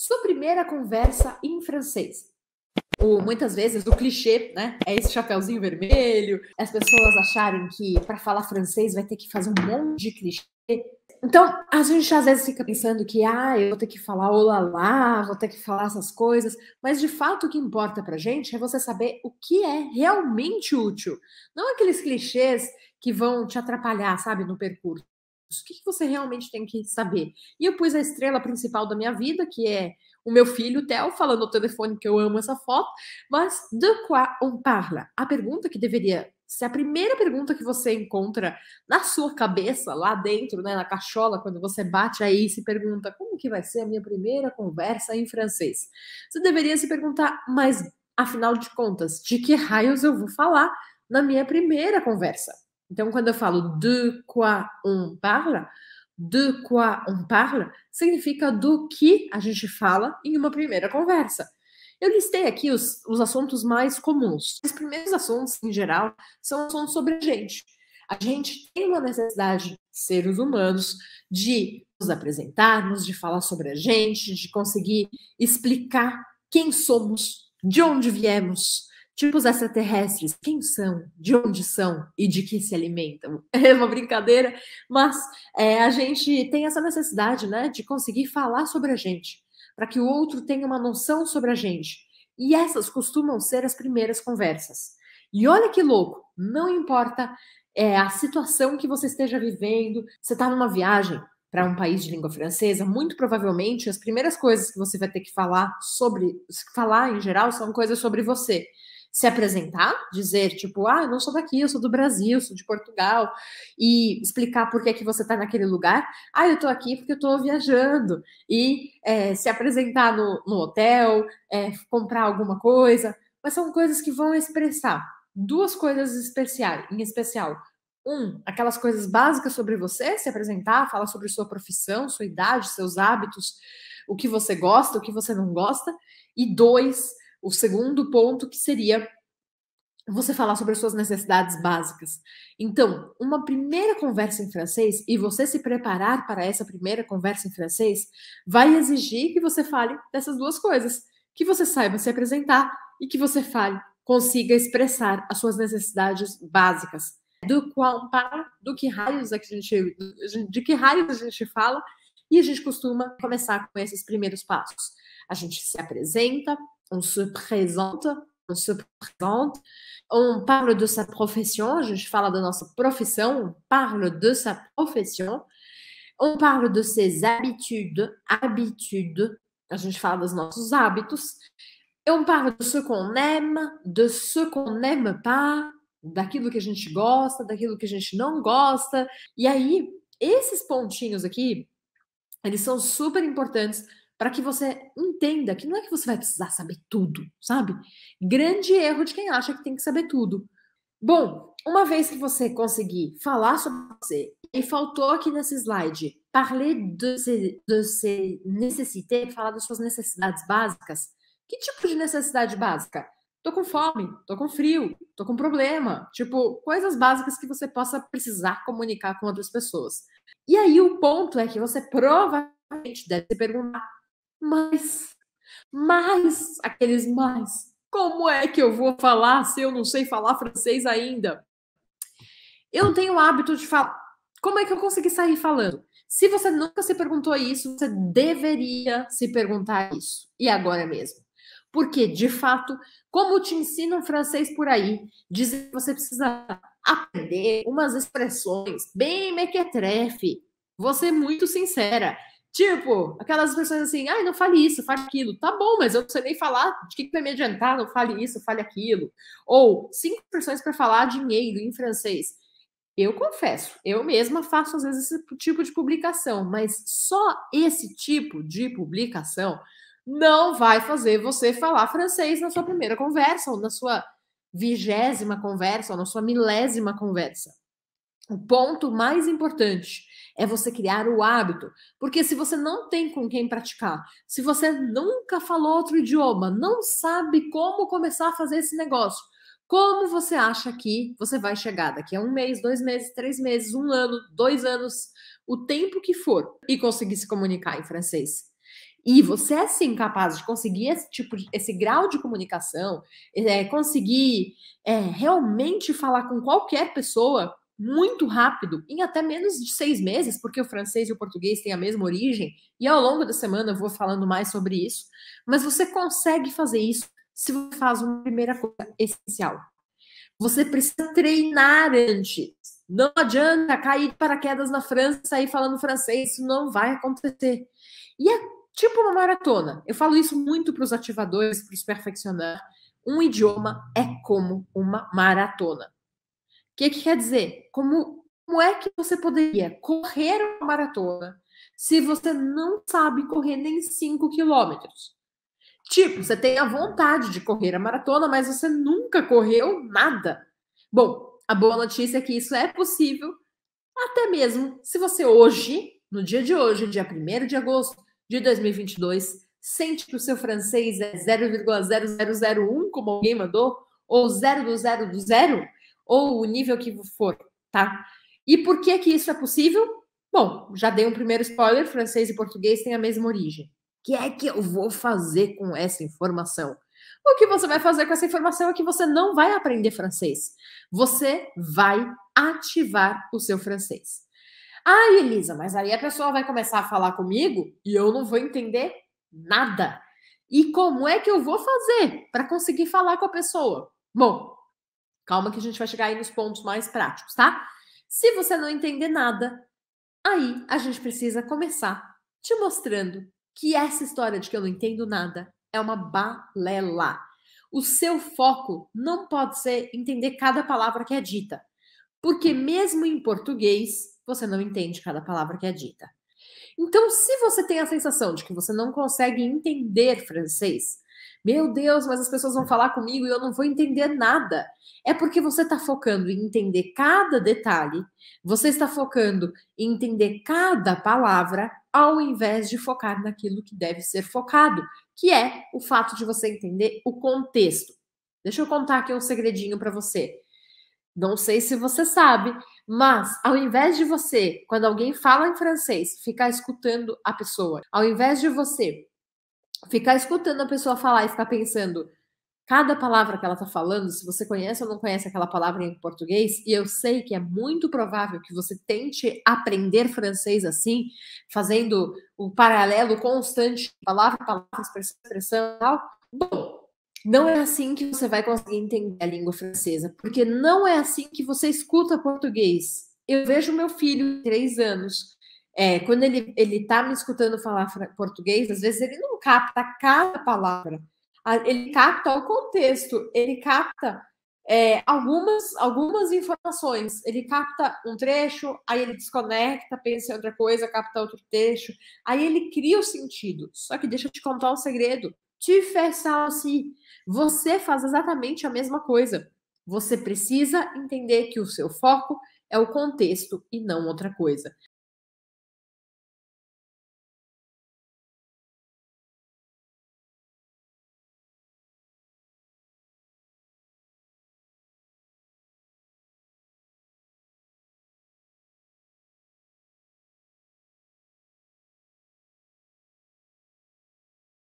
Sua primeira conversa em francês. Ou, muitas vezes o clichê, né? É esse chapéuzinho vermelho, as pessoas acharem que para falar francês vai ter que fazer um monte de clichê. Então, a gente às vezes fica pensando que, ah, eu vou ter que falar olá lá, vou ter que falar essas coisas, mas de fato o que importa para gente é você saber o que é realmente útil, não aqueles clichês que vão te atrapalhar, sabe, no percurso. O que, você realmente tem que saber? E eu pus a estrela principal da minha vida, que é o meu filho, o Theo, falando ao telefone que eu amo essa foto. Mas de quoi on parle? A pergunta que deveria se a primeira pergunta que você encontra na sua cabeça, lá dentro, né, na cachola, quando você bate aí e se pergunta como que vai ser a minha primeira conversa em francês, você deveria se perguntar, mas afinal de contas, de que raios eu vou falar na minha primeira conversa? Então, quando eu falo de quoi on parle, de quoi on parle significa do que a gente fala em uma primeira conversa. Eu listei aqui os, os assuntos mais comuns. Os primeiros assuntos, em geral, são assuntos sobre a gente. A gente tem uma necessidade, seres humanos, de nos apresentarmos, de falar sobre a gente, de conseguir explicar quem somos, de onde viemos, Tipos extraterrestres, quem são, de onde são e de que se alimentam? É uma brincadeira, mas é, a gente tem essa necessidade né, de conseguir falar sobre a gente, para que o outro tenha uma noção sobre a gente. E essas costumam ser as primeiras conversas. E olha que louco, não importa é, a situação que você esteja vivendo, você está numa viagem para um país de língua francesa, muito provavelmente as primeiras coisas que você vai ter que falar sobre, falar em geral, são coisas sobre você se apresentar, dizer, tipo, ah, eu não sou daqui, eu sou do Brasil, sou de Portugal, e explicar por que, é que você está naquele lugar. Ah, eu estou aqui porque eu estou viajando. E é, se apresentar no, no hotel, é, comprar alguma coisa. Mas são coisas que vão expressar duas coisas especiais, em especial. Um, aquelas coisas básicas sobre você, se apresentar, falar sobre sua profissão, sua idade, seus hábitos, o que você gosta, o que você não gosta. E dois, o segundo ponto, que seria você falar sobre as suas necessidades básicas. Então, uma primeira conversa em francês e você se preparar para essa primeira conversa em francês vai exigir que você fale dessas duas coisas, que você saiba se apresentar e que você fale, consiga expressar as suas necessidades básicas. Do qual para do que raios é a gente de que raios a gente fala e a gente costuma começar com esses primeiros passos. A gente se apresenta, on se présente, on se présente, on parle de sa profissão, a gente fala da nossa profissão, on parle de sa profissão, on parle de ses habitudes, habitudes, a gente fala dos nossos hábitos, e on parle de ce qu'on aime, de ce qu'on n'aime pas, daquilo que a gente gosta, daquilo que a gente não gosta. E aí, esses pontinhos aqui, eles são super importantes para que você entenda que não é que você vai precisar saber tudo, sabe? Grande erro de quem acha que tem que saber tudo. Bom, uma vez que você conseguir falar sobre você, e faltou aqui nesse slide, parler de ses, de falar das suas necessidades básicas. Que tipo de necessidade básica? Tô com fome, tô com frio, tô com problema. Tipo, coisas básicas que você possa precisar comunicar com outras pessoas. E aí o ponto é que você provavelmente deve se perguntar mas, mas, aqueles mais, como é que eu vou falar se eu não sei falar francês ainda? Eu não tenho o hábito de falar. Como é que eu consegui sair falando? Se você nunca se perguntou isso, você deveria se perguntar isso. E agora mesmo. Porque, de fato, como te ensinam francês por aí, dizem que você precisa aprender umas expressões bem mequetrefe. Vou ser muito sincera. Tipo, aquelas pessoas assim, ai, não fale isso, fale aquilo. Tá bom, mas eu não sei nem falar de que, que vai me adiantar, não fale isso, fale aquilo. Ou cinco pessoas para falar dinheiro em francês. Eu confesso, eu mesma faço às vezes esse tipo de publicação, mas só esse tipo de publicação não vai fazer você falar francês na sua primeira conversa, ou na sua vigésima conversa, ou na sua milésima conversa. O ponto mais importante é você criar o hábito. Porque se você não tem com quem praticar, se você nunca falou outro idioma, não sabe como começar a fazer esse negócio, como você acha que você vai chegar daqui a um mês, dois meses, três meses, um ano, dois anos, o tempo que for, e conseguir se comunicar em francês? E você é sim capaz de conseguir esse tipo de, esse grau de comunicação, é, conseguir é, realmente falar com qualquer pessoa muito rápido, em até menos de seis meses, porque o francês e o português têm a mesma origem, e ao longo da semana eu vou falando mais sobre isso, mas você consegue fazer isso se você faz uma primeira coisa essencial. Você precisa treinar antes. Não adianta cair de paraquedas na França e sair falando francês, isso não vai acontecer. E é tipo uma maratona. Eu falo isso muito para os ativadores, para os perfeccionar. Um idioma é como uma maratona que, é que quer dizer? Como, como é que você poderia correr uma maratona se você não sabe correr nem 5 quilômetros? Tipo, você tem a vontade de correr a maratona, mas você nunca correu nada. Bom, a boa notícia é que isso é possível, até mesmo se você hoje, no dia de hoje, dia 1 de agosto de 2022, sente que o seu francês é 0,0001, como alguém mandou, ou 0 do do ou o nível que for, tá? E por que que isso é possível? Bom, já dei um primeiro spoiler, francês e português têm a mesma origem. O que é que eu vou fazer com essa informação? O que você vai fazer com essa informação é que você não vai aprender francês. Você vai ativar o seu francês. Ah, Elisa, mas aí a pessoa vai começar a falar comigo e eu não vou entender nada. E como é que eu vou fazer para conseguir falar com a pessoa? Bom, Calma que a gente vai chegar aí nos pontos mais práticos, tá? Se você não entender nada, aí a gente precisa começar te mostrando que essa história de que eu não entendo nada é uma balela. O seu foco não pode ser entender cada palavra que é dita, porque mesmo em português você não entende cada palavra que é dita. Então, se você tem a sensação de que você não consegue entender francês, meu Deus, mas as pessoas vão falar comigo e eu não vou entender nada. É porque você está focando em entender cada detalhe, você está focando em entender cada palavra, ao invés de focar naquilo que deve ser focado, que é o fato de você entender o contexto. Deixa eu contar aqui um segredinho para você. Não sei se você sabe, mas ao invés de você, quando alguém fala em francês, ficar escutando a pessoa, ao invés de você ficar escutando a pessoa falar e ficar pensando cada palavra que ela está falando, se você conhece ou não conhece aquela palavra em português, e eu sei que é muito provável que você tente aprender francês assim, fazendo o um paralelo constante, palavra, palavra, expressão, expressão e tal. Bom, não é assim que você vai conseguir entender a língua francesa, porque não é assim que você escuta português. Eu vejo meu filho de três anos é, quando ele está me escutando falar português, às vezes ele não capta cada palavra, ele capta o contexto, ele capta é, algumas, algumas informações. Ele capta um trecho, aí ele desconecta, pensa em outra coisa, capta outro trecho, aí ele cria o sentido. Só que deixa eu te contar um segredo. Te fais ça Você faz exatamente a mesma coisa. Você precisa entender que o seu foco é o contexto e não outra coisa.